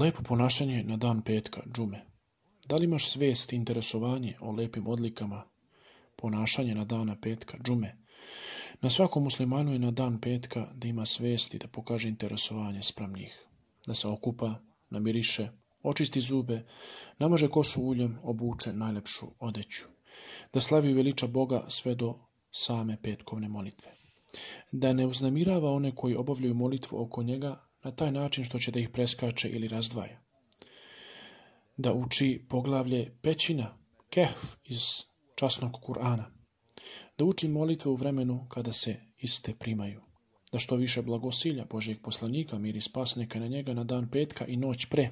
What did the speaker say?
Lepo ponašanje na dan petka, džume. Da li imaš svest i interesovanje o lepim odlikama ponašanje na dana petka, džume? Na svakom muslimanu je na dan petka da ima svijest i da pokaže interesovanje spram njih. Da se okupa, namiriše, očisti zube, namaže kosu uljem, obuče najlepšu odeću. Da slavi veliča Boga sve do same petkovne molitve. Da ne uznamirava one koji obavljaju molitvu oko njega, na taj način što će da ih preskače ili razdvaja. Da uči poglavlje pećina, kehf iz časnog Kur'ana. Da uči molitve u vremenu kada se iste primaju. Da što više blagosilja Božijeg poslanika, mir i spasnika na njega na dan petka i noć pre